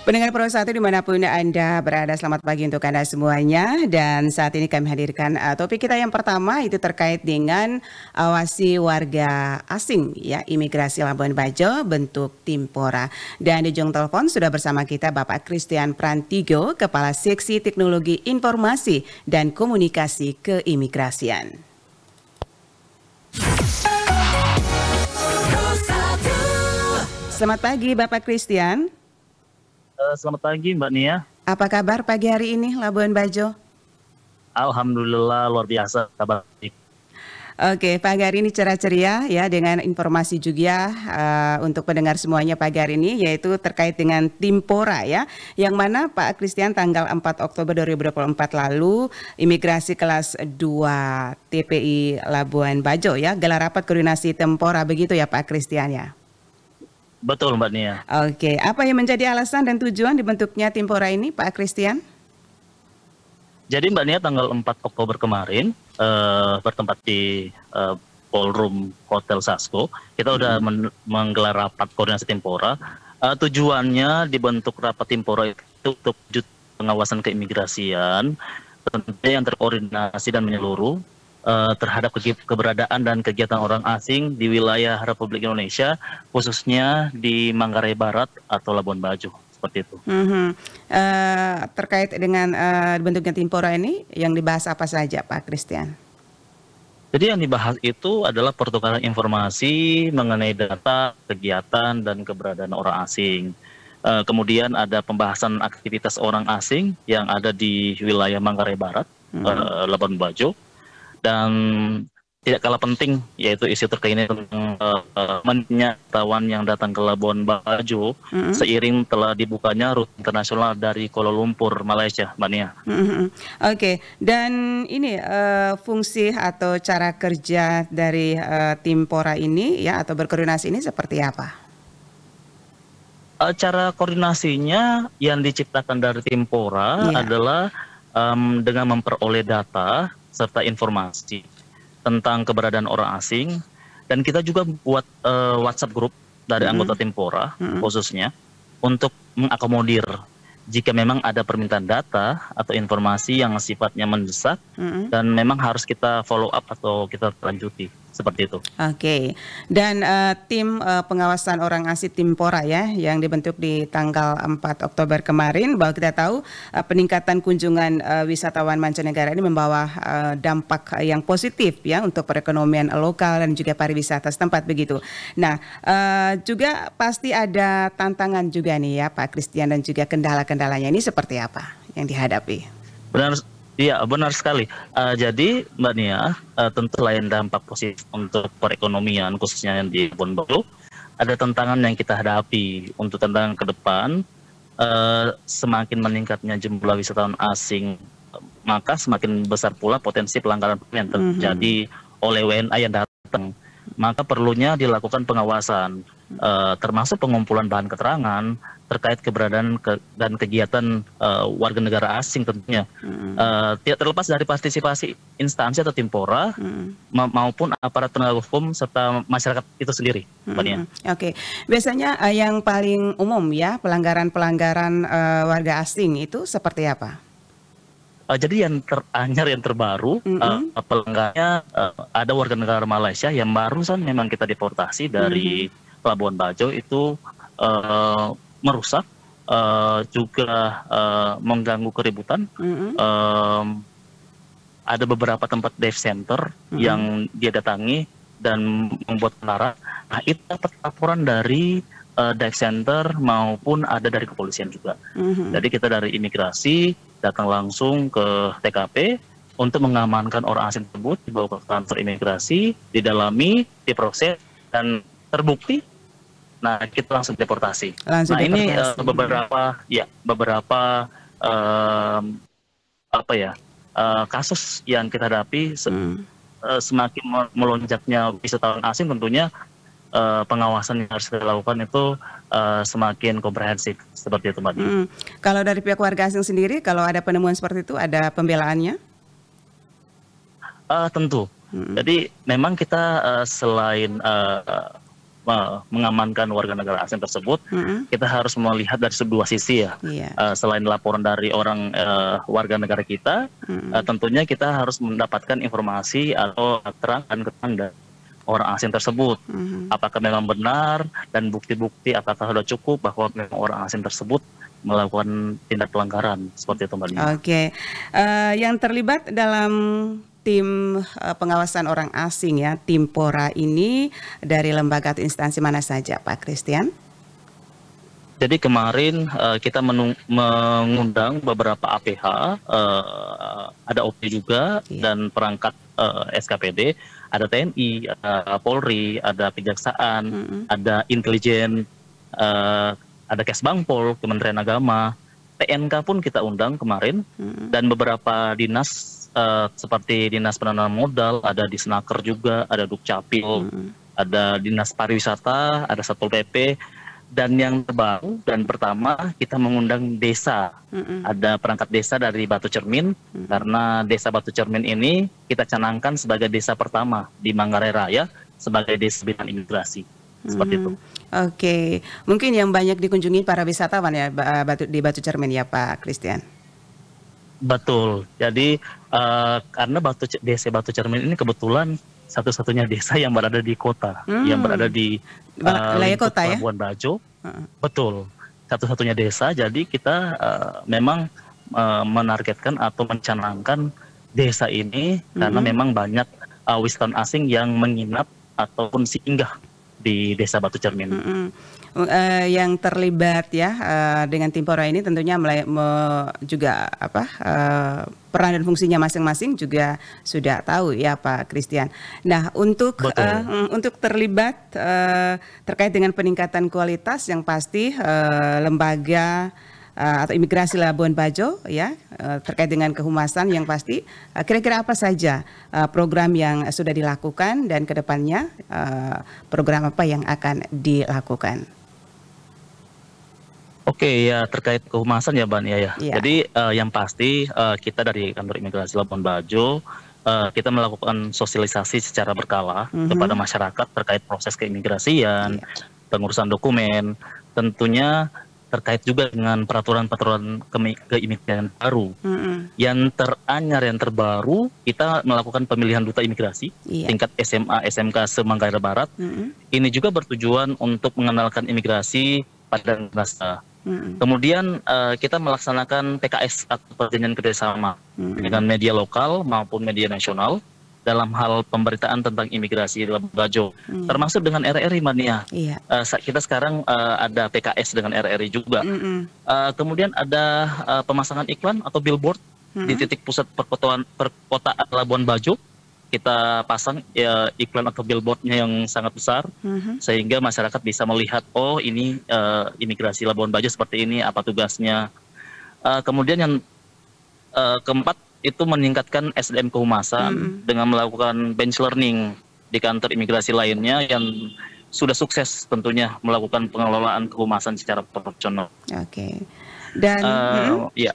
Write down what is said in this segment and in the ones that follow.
Pendengar Pro 1 dimanapun Anda berada, selamat pagi untuk Anda semuanya. Dan saat ini kami hadirkan uh, topik kita yang pertama itu terkait dengan uh, awasi warga asing, ya imigrasi Labuan Bajo, bentuk Timpora. Dan di ujung telepon sudah bersama kita Bapak Christian Prantigo, Kepala Seksi Teknologi Informasi dan Komunikasi Keimigrasian. Selamat pagi Bapak Christian. Eh, selamat pagi Mbak Nia. Apa kabar pagi hari ini Labuan Bajo? Alhamdulillah luar biasa kabar baik. Oke, pagi hari ini cerah ceria ya dengan informasi juga uh, eh, untuk pendengar semuanya pagi hari ini yaitu terkait dengan Timpora ya. Yang mana Pak Kristian tanggal 4 Oktober 2024 lalu imigrasi kelas 2 TPI Labuan Bajo ya gelar rapat koordinasi Tempora begitu ya Pak Kristian ya. Betul Mbak Nia. Oke, apa yang menjadi alasan dan tujuan dibentuknya Timpora ini Pak Christian? Jadi Mbak Nia tanggal 4 Oktober kemarin uh, bertempat di uh, Ballroom Hotel Sasko, kita sudah hmm. menggelar rapat koordinasi Timpora. Uh, tujuannya dibentuk rapat Timpora itu untuk pengawasan keimigrasian, tentunya yang terkoordinasi dan menyeluruh uh, terhadap keberadaan dan kegiatan orang asing di wilayah Republik Indonesia, khususnya di Manggarai Barat atau Labuan Bajo. Seperti itu. Mm -hmm. uh, terkait dengan uh, bentuknya Timpora ini, yang dibahas apa saja, Pak Christian? Jadi yang dibahas itu adalah pertukaran informasi mengenai data, kegiatan, dan keberadaan orang asing. kemudian ada pembahasan aktivitas orang asing yang ada di wilayah Manggarai Barat, -hmm. Labuan Bajo dan tidak kalah penting yaitu isu terkini eh, tentang uh, tawan yang datang ke Labuan Bajo mm-hmm. seiring telah dibukanya rute internasional dari Kuala Lumpur Malaysia, Mbak Nia. Mm-hmm. Oke, okay. dan ini uh, fungsi atau cara kerja dari uh, tim Pora ini ya atau berkoordinasi ini seperti apa? Uh, cara koordinasinya yang diciptakan dari tim Pora yeah. adalah um, dengan memperoleh data serta informasi tentang keberadaan orang asing dan kita juga buat uh, WhatsApp grup dari mm-hmm. anggota Tempora mm-hmm. khususnya untuk mengakomodir jika memang ada permintaan data atau informasi yang sifatnya mendesak mm-hmm. dan memang harus kita follow up atau kita lanjuti seperti itu. Oke, okay. dan uh, tim uh, pengawasan orang asli Timpora ya yang dibentuk di tanggal 4 Oktober kemarin bahwa kita tahu uh, peningkatan kunjungan uh, wisatawan mancanegara ini membawa uh, dampak yang positif ya untuk perekonomian lokal dan juga pariwisata setempat begitu. Nah, uh, juga pasti ada tantangan juga nih ya Pak Christian dan juga kendala-kendalanya ini seperti apa yang dihadapi? Benar Iya, benar sekali. Uh, jadi, Mbak Nia, uh, tentu lain dampak positif untuk perekonomian, khususnya yang di Bonbolu, ada tantangan yang kita hadapi. Untuk tantangan ke depan, uh, semakin meningkatnya jumlah wisatawan asing, maka semakin besar pula potensi pelanggaran yang mhm. terjadi mm -hmm. oleh WNA yang datang. Maka perlunya dilakukan pengawasan, uh, termasuk pengumpulan bahan keterangan, terkait keberadaan ke, dan kegiatan uh, warga negara asing tentunya hmm. uh, terlepas dari partisipasi instansi atau timpora hmm. ma maupun aparat penegak hukum serta masyarakat itu sendiri hmm. Oke okay. biasanya uh, yang paling umum ya pelanggaran pelanggaran uh, warga asing itu seperti apa? Uh, jadi yang teranyar yang terbaru mm -hmm. uh, pelanggarnya uh, ada warga negara Malaysia yang barusan memang kita deportasi dari mm -hmm. Pelabuhan Bajo itu uh, merusak, uh, juga uh, mengganggu keributan. Mm -hmm. uh, ada beberapa tempat dive center mm -hmm. yang dia datangi dan membuat penara Nah, itu dapat laporan dari uh, dive center maupun ada dari kepolisian juga. Mm -hmm. Jadi kita dari imigrasi datang langsung ke TKP untuk mengamankan orang asing tersebut dibawa ke kantor imigrasi, didalami, diproses dan terbukti Nah, kita langsung deportasi. Langsung nah, deportasi. ini uh, eh, beberapa ya, beberapa uh, apa ya? Uh, kasus yang kita hadapi se hmm. uh, semakin melonjaknya wisatawan asing tentunya uh, pengawasan yang harus dilakukan itu uh, semakin komprehensif seperti itu Mbak. Hmm. Kalau dari pihak warga asing sendiri kalau ada penemuan seperti itu ada pembelaannya? Uh, tentu. Hmm. Jadi memang kita uh, selain uh, mengamankan warga negara asing tersebut, mm -hmm. kita harus melihat dari sebuah sisi ya. Yeah. Iya. Uh, selain laporan dari orang uh, warga negara kita, mm -hmm. uh, tentunya kita harus mendapatkan informasi atau keterangan keterangan dari orang asing tersebut. Mm -hmm. Apakah memang benar dan bukti-bukti apakah sudah cukup bahwa memang orang asing tersebut melakukan tindak pelanggaran seperti itu mbak Oke, okay. uh, eh, yang terlibat dalam tim eh, pengawasan orang asing ya, tim PORA ini dari lembaga atau instansi mana saja Pak Christian? Jadi kemarin uh, kita mengundang beberapa APH, uh, eh, ada OP juga iya. dan perangkat uh, SKPD, ada TNI, ada Polri, ada Kejaksaan, mm -hmm. ada Intelijen, uh, ada Kesbangpol, Kementerian Agama, TNK pun kita undang kemarin mm -hmm. dan beberapa dinas uh, seperti dinas penanaman modal, ada di Senaker juga, ada Dukcapil, hmm. ada dinas pariwisata, ada satpol pp. Dan yang terbaru dan pertama kita mengundang desa, mm ada perangkat desa dari Batu Cermin mm karena desa Batu Cermin ini kita canangkan sebagai desa pertama di Manggarai Raya sebagai desa bidang imigrasi seperti hmm. itu. Oke, okay. mungkin yang banyak dikunjungi para wisatawan ya di Batu Cermin ya Pak Christian. Betul. Jadi uh, karena Batu desa Batu Cermin ini kebetulan satu-satunya desa yang berada di kota, hmm. yang berada di uh, wilayah kota ya. Bajo. Uh. Betul. Satu-satunya desa. Jadi kita uh, memang uh, menargetkan atau mencanangkan desa ini hmm. karena memang banyak uh, wisatawan asing yang menginap ataupun singgah di desa Batu Cermin. Hmm uh, yang terlibat ya uh, dengan Timpora ini tentunya mulai me, juga apa uh, peran dan fungsinya masing-masing juga sudah tahu ya Pak Christian. Nah untuk uh, untuk terlibat uh, terkait dengan peningkatan kualitas yang pasti uh, lembaga uh, atau imigrasi Labuan Bajo ya uh, terkait dengan kehumasan yang pasti kira-kira apa saja program yang sudah dilakukan dan kedepannya uh, program apa yang akan dilakukan. Oke ya terkait kehumasan ya Mbak ya. ya. Iya. Jadi uh, yang pasti uh, kita dari kantor imigrasi Labuan Bajo uh, kita melakukan sosialisasi secara berkala mm -hmm. kepada masyarakat terkait proses keimigrasian, ya. pengurusan dokumen, tentunya terkait juga dengan peraturan-peraturan keimigrasian baru. Mm -hmm. Yang teranyar yang terbaru kita melakukan pemilihan duta imigrasi yeah. tingkat SMA SMK Semangkaira Barat. Mm -hmm. Ini juga bertujuan untuk mengenalkan imigrasi pada masyarakat. Kemudian uh, kita melaksanakan PKS atau perjanjian kerjasama hmm. dengan media lokal maupun media nasional dalam hal pemberitaan tentang imigrasi dalam Bajo, hmm. termasuk dengan RRI Mania. Iya. Uh, kita sekarang uh, ada PKS dengan RRI juga. Hmm. Uh, kemudian ada uh, pemasangan iklan atau billboard -hmm. di titik pusat perkotaan perkotaan Labuan Bajo. hmm kita pasang ya, iklan atau billboardnya yang sangat besar uh mhm. -huh. sehingga masyarakat bisa melihat oh ini uh, imigrasi Labuan Bajo seperti ini apa tugasnya uh, kemudian yang uh, keempat itu meningkatkan SDM kehumasan uh mhm. -huh. dengan melakukan bench learning di kantor imigrasi lainnya yang sudah sukses tentunya melakukan pengelolaan kehumasan secara profesional. Oke. Okay. Dan uh, hmm ya.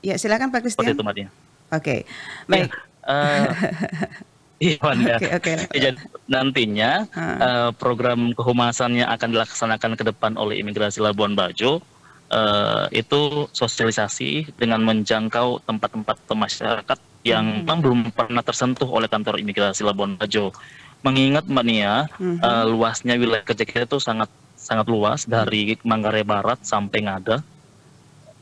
Ya, silakan Pak kristian Oke. Okay. Ya, Baik. Ya Uh, Iya, okay, okay. Jadi nantinya uh. Uh, program kehumasan yang akan dilaksanakan ke depan oleh Imigrasi Labuan Bajo uh, itu sosialisasi dengan menjangkau tempat-tempat masyarakat yang hmm. memang belum pernah tersentuh oleh kantor Imigrasi Labuan Bajo. Mengingat Mbak Nia, hmm. uh, luasnya wilayah kerja kita itu sangat sangat luas dari Manggarai Barat sampai Ngada.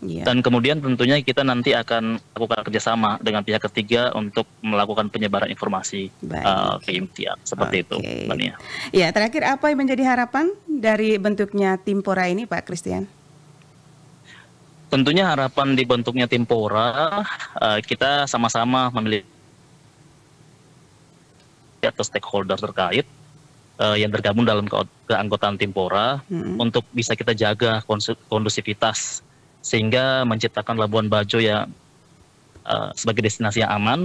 Iya. Dan kemudian tentunya kita nanti akan lakukan kerjasama dengan pihak ketiga untuk melakukan penyebaran informasi Baik. uh, ke IMTIA seperti okay. itu, Mbak Nia. Ya terakhir apa yang menjadi harapan dari bentuknya Timpora ini, Pak Christian? Tentunya harapan dibentuknya Timpora uh, kita sama-sama memiliki atau stakeholder terkait uh, yang tergabung dalam keanggotaan Timpora hmm. untuk bisa kita jaga kondusivitas sehingga menciptakan Labuan Bajo yang uh, eh, sebagai destinasi yang aman,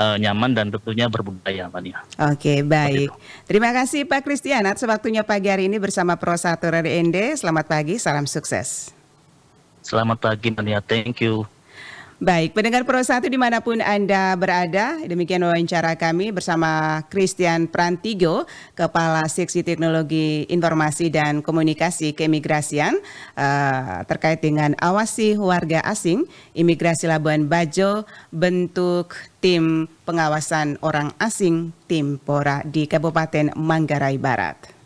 uh, nyaman dan tentunya berbudaya Fania. Oke, okay, baik. Terima kasih Pak Kristiyanat. atas waktunya pagi hari ini bersama Pro Satu Radio Selamat pagi, salam sukses. Selamat pagi Fania, thank you. Baik, pendengar Pro 1 dimanapun Anda berada, demikian wawancara kami bersama Christian Prantigo, Kepala Seksi Teknologi Informasi dan Komunikasi Keimigrasian uh, eh, terkait dengan awasi warga asing imigrasi Labuan Bajo bentuk tim pengawasan orang asing Timpora di Kabupaten Manggarai Barat.